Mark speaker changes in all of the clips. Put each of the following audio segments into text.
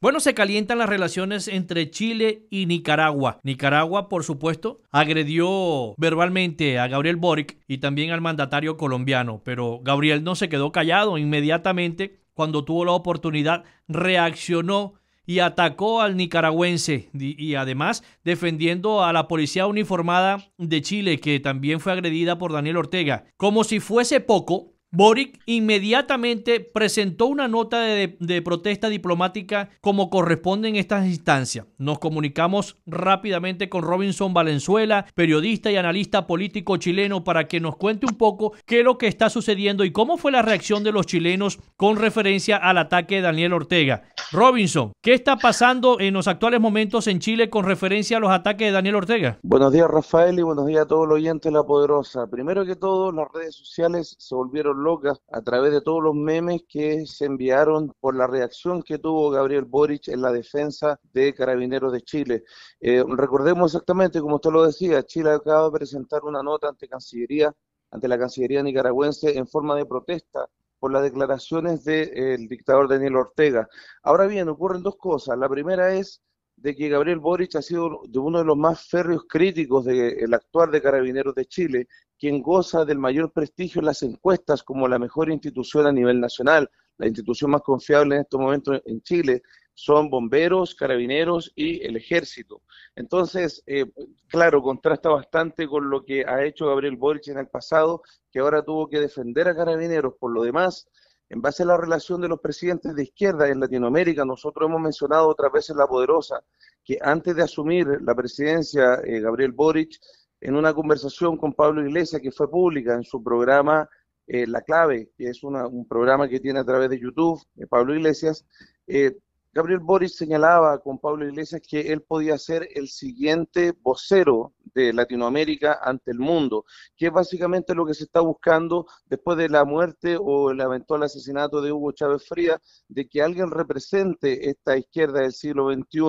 Speaker 1: Bueno, se calientan las relaciones entre Chile y Nicaragua. Nicaragua, por supuesto, agredió verbalmente a Gabriel Boric y también al mandatario colombiano, pero Gabriel no se quedó callado. Inmediatamente, cuando tuvo la oportunidad, reaccionó y atacó al nicaragüense y además defendiendo a la policía uniformada de Chile que también fue agredida por Daniel Ortega. Como si fuese poco, Boric inmediatamente presentó una nota de, protesta diplomática como corresponde en estas instancias. Nos comunicamos rápidamente con Robinson Valenzuela, periodista y analista político chileno, para que nos cuente un poco qué es lo que está sucediendo y cómo fue la reacción de los chilenos con referencia al ataque de Daniel Ortega. Robinson, ¿qué está pasando en los actuales momentos en Chile con referencia a los ataques de Daniel Ortega?
Speaker 2: Buenos días, Rafael, y buenos días a todos los oyentes de La Poderosa. Primero que todo, las redes sociales se volvieron locas a través de todos los memes que se enviaron por la reacción que tuvo Gabriel Boric en la defensa de Carabineros de Chile. Eh, recordemos exactamente, como usted lo decía, Chile acaba de presentar una nota ante Cancillería, ante la Cancillería nicaragüense en forma de protesta por las declaraciones del eh, dictador Daniel Ortega. Ahora bien, ocurren dos cosas. La primera es de que Gabriel Boric ha sido de uno de los más férreos críticos del de, actuar de Carabineros de Chile quien goza del mayor prestigio en las encuestas como la mejor institución a nivel nacional, la institución más confiable en estos momentos en Chile, son bomberos, carabineros y el ejército. Entonces, eh, claro, contrasta bastante con lo que ha hecho Gabriel Boric en el pasado, que ahora tuvo que defender a carabineros. Por lo demás, en base a la relación de los presidentes de izquierda en Latinoamérica, nosotros hemos mencionado otras veces la poderosa, que antes de asumir la presidencia, eh, Gabriel Boric en una conversación con Pablo Iglesias que fue pública en su programa eh, La Clave, que es un programa que tiene a través de YouTube, Pablo Iglesias, eh, Gabriel Boris señalaba con Pablo Iglesias que él podía ser el siguiente vocero de Latinoamérica ante el mundo, que es básicamente lo que se está buscando después de la muerte o el eventual asesinato de Hugo Chávez Fría, de que alguien represente esta izquierda del siglo XXI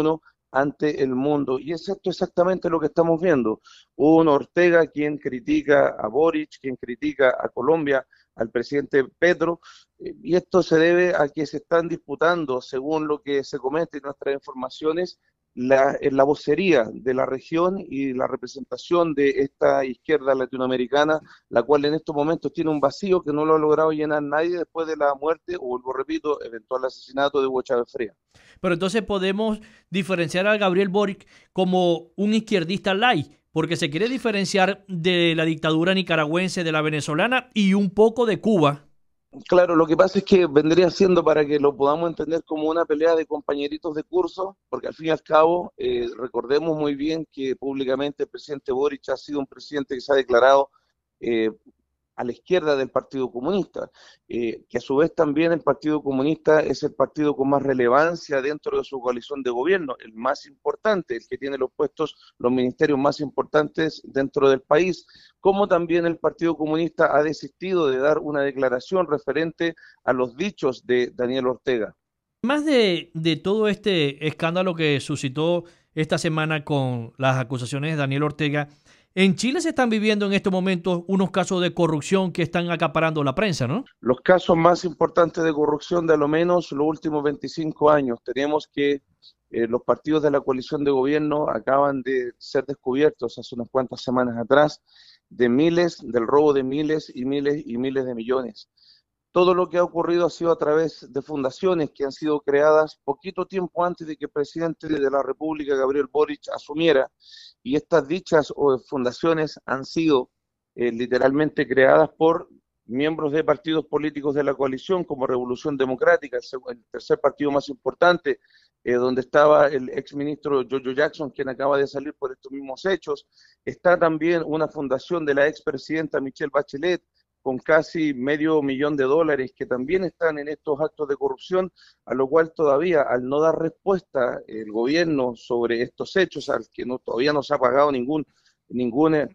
Speaker 2: ante el mundo. Y es esto exactamente lo que estamos viendo. Un Ortega quien critica a Boric, quien critica a Colombia, al presidente Petro, eh, y esto se debe a que se están disputando, según lo que se comenta en nuestras informaciones, la, la, vocería de la región y la representación de esta izquierda latinoamericana, la cual en estos momentos tiene un vacío que no lo ha logrado llenar nadie después de la muerte, o vuelvo repito, eventual asesinato de Hugo Chávez Fría.
Speaker 1: Pero entonces podemos diferenciar a Gabriel Boric como un izquierdista light, porque se quiere diferenciar de la dictadura nicaragüense, de la venezolana y un poco de Cuba.
Speaker 2: Claro, lo que pasa es que vendría siendo para que lo podamos entender como una pelea de compañeritos de curso, porque al fin y al cabo eh, recordemos muy bien que públicamente el presidente Boric ha sido un presidente que se ha declarado eh, a la izquierda del Partido Comunista, eh, que a su vez también el Partido Comunista es el partido con más relevancia dentro de su coalición de gobierno, el más importante, el que tiene los puestos, los ministerios más importantes dentro del país, como también el Partido Comunista ha desistido de dar una declaración referente a los dichos de Daniel Ortega.
Speaker 1: Más de todo este escándalo que suscitó esta semana con las acusaciones de Daniel Ortega, en Chile se están viviendo en estos momentos unos casos de corrupción que están acaparando la prensa, ¿no?
Speaker 2: Los casos más importantes de corrupción de al lo menos los últimos 25 años. Tenemos que eh, los partidos de la coalición de gobierno acaban de ser descubiertos hace unas cuantas semanas atrás de miles, del robo de miles y miles y miles de millones. Todo lo que ha ocurrido ha sido a través de fundaciones que han sido creadas poquito tiempo antes de que el presidente de la República, Gabriel Boric, asumiera. Y estas dichas fundaciones han sido eh, literalmente creadas por miembros de partidos políticos de la coalición, como Revolución Democrática, el, tercer partido más importante, eh, donde estaba el exministro Jojo Jackson, quien acaba de salir por estos mismos hechos. Está también una fundación de la expresidenta Michelle Bachelet, con casi medio millón de dólares que también están en estos actos de corrupción, a lo cual todavía al no dar respuesta el gobierno sobre estos hechos, al que todavía no se ha pagado ningún, ningún eh,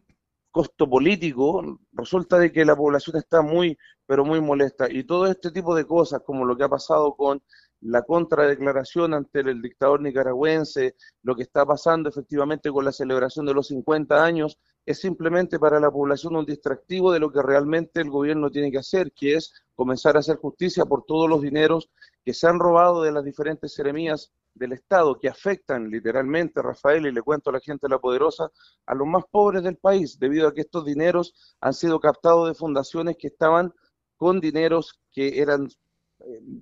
Speaker 2: costo político, resulta de que la población está muy, pero muy molesta. Y todo este tipo de cosas, como lo que ha pasado con la contradeclaración ante el dictador nicaragüense, lo que está pasando efectivamente con la celebración de los 50 años es simplemente para la población un distractivo de lo que realmente el gobierno tiene que hacer, que es comenzar a hacer justicia por todos los dineros que se han robado de las diferentes seremías del Estado, que afectan literalmente, Rafael, y le cuento a la gente la poderosa, a los más pobres del país, debido a que estos dineros han sido captados de fundaciones que estaban con dineros que eran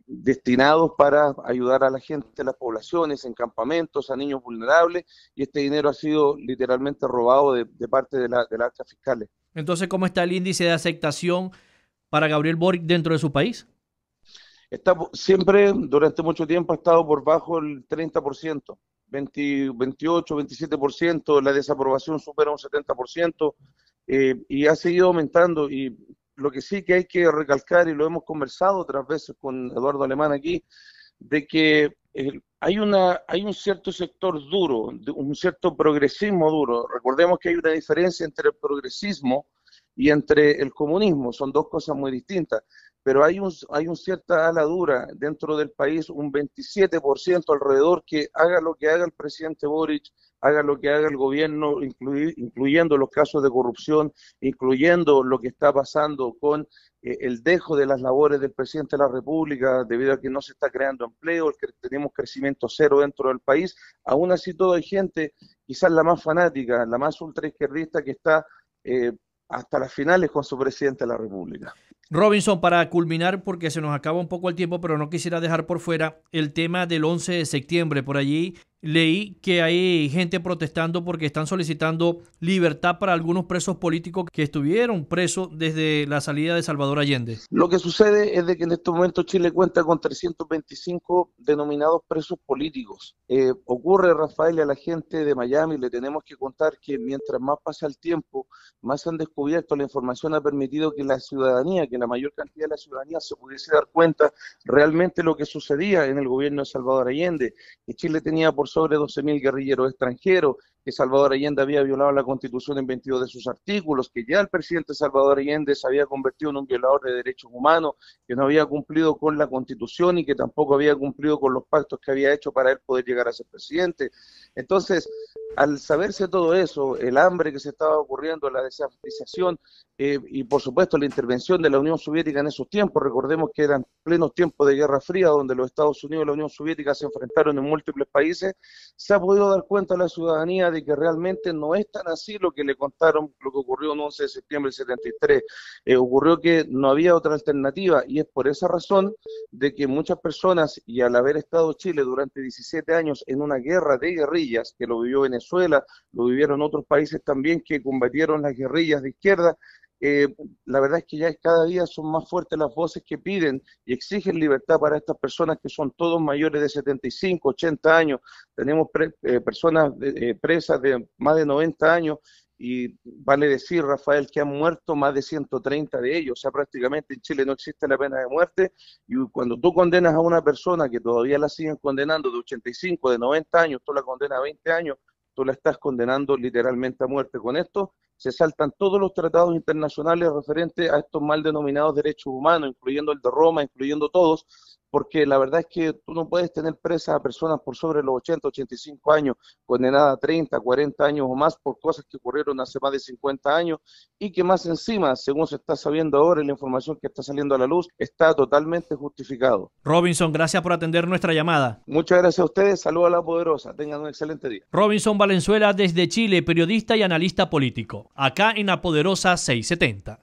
Speaker 2: destinados para ayudar a la gente, a las poblaciones, en campamentos, a niños vulnerables, y este dinero ha sido literalmente robado de, parte de, las actas fiscales.
Speaker 1: Entonces, ¿cómo está el índice de aceptación para Gabriel Boric dentro de su país? Está,
Speaker 2: siempre, durante mucho tiempo, ha estado por bajo el 30%, 28, 27%, la desaprobación supera un 70%, eh, y ha seguido aumentando, y lo que sí que hay que recalcar, y lo hemos conversado otras veces con Eduardo Alemán aquí, de que eh, hay, una, hay un cierto sector duro, un cierto progresismo duro. Recordemos que hay una diferencia entre el progresismo y entre el comunismo, son dos cosas muy distintas pero hay, un, hay una cierta ala dura dentro del país, un 27% alrededor que haga lo que haga el presidente Boric, haga lo que haga el gobierno, incluyendo los casos de corrupción, incluyendo lo que está pasando con eh, el dejo de las labores del presidente de la República debido a que no se está creando empleo, que tenemos crecimiento cero dentro del país. Aún así, todo hay gente, quizás la más fanática, la más ultraizquierdista, que está... Eh, hasta las finales con su presidente de la República.
Speaker 1: Robinson, para culminar, porque se nos acaba un poco el tiempo, pero no quisiera dejar por fuera el tema del 11 de septiembre. Por allí leí que hay gente protestando porque están solicitando libertad para algunos presos políticos que estuvieron presos desde la salida de Salvador Allende. Lo que
Speaker 2: sucede es de que en este momento Chile cuenta con 325 denominados presos políticos. Eh, ocurre, Rafael, a la gente de Miami le tenemos que contar que mientras más pasa el tiempo, más se han descubierto, la información ha permitido que la ciudadanía, que la mayor cantidad de la ciudadanía se pudiese dar cuenta realmente lo que sucedía en el gobierno de Salvador Allende, que Chile tenía por sobre 12.000 guerrilleros extranjeros, que Salvador Allende había violado la Constitución en 22 de sus artículos, que ya el presidente Salvador Allende se había convertido en un violador de derechos humanos, que no había cumplido con la Constitución y que tampoco había cumplido con los pactos que había hecho para él poder llegar a ser presidente. Entonces, al saberse todo eso, el hambre que se estaba ocurriendo, la desamortización eh, y por supuesto la intervención de la Unión Soviética en esos tiempos, recordemos que eran plenos tiempos de Guerra Fría, donde los Estados Unidos y la Unión Soviética se enfrentaron en múltiples países, se ha podido dar cuenta la ciudadanía de que realmente no es tan así lo que le contaron, lo que ocurrió el 11 de septiembre del 73. Eh, ocurrió que no había otra alternativa y es por esa razón de que muchas personas, y al haber estado Chile durante 17 años en una guerra de guerrillas, que lo vivió Venezuela, lo vivieron otros países también que combatieron las guerrillas de izquierda, eh, la verdad es que ya cada día son más fuertes las voces que piden y exigen libertad para estas personas que son todos mayores de 75, 80 años. Tenemos eh, personas eh, presas de más de 90 años y vale decir, Rafael, que han muerto más de 130 de ellos. O sea, prácticamente en Chile no existe la pena de muerte y cuando tú condenas a una persona que todavía la siguen condenando de 85, de 90 años, tú la condenas a 20 años tú la estás condenando literalmente a muerte. Con esto se saltan todos los tratados internacionales referentes a estos mal denominados derechos humanos, incluyendo el de Roma, incluyendo todos, porque la verdad es que tú no puedes tener presa a personas por sobre los 80, 85 años, condenadas a 30, 40 años o más por cosas que ocurrieron hace más de 50 años y que más encima, según se está sabiendo ahora la información que está saliendo a la luz, está totalmente justificado.
Speaker 1: Robinson, gracias por atender nuestra llamada. Muchas gracias a ustedes,
Speaker 2: saludos a la poderosa, tengan un excelente día.
Speaker 1: Robinson Valenzuela desde Chile, periodista y analista político, acá en La Poderosa 670.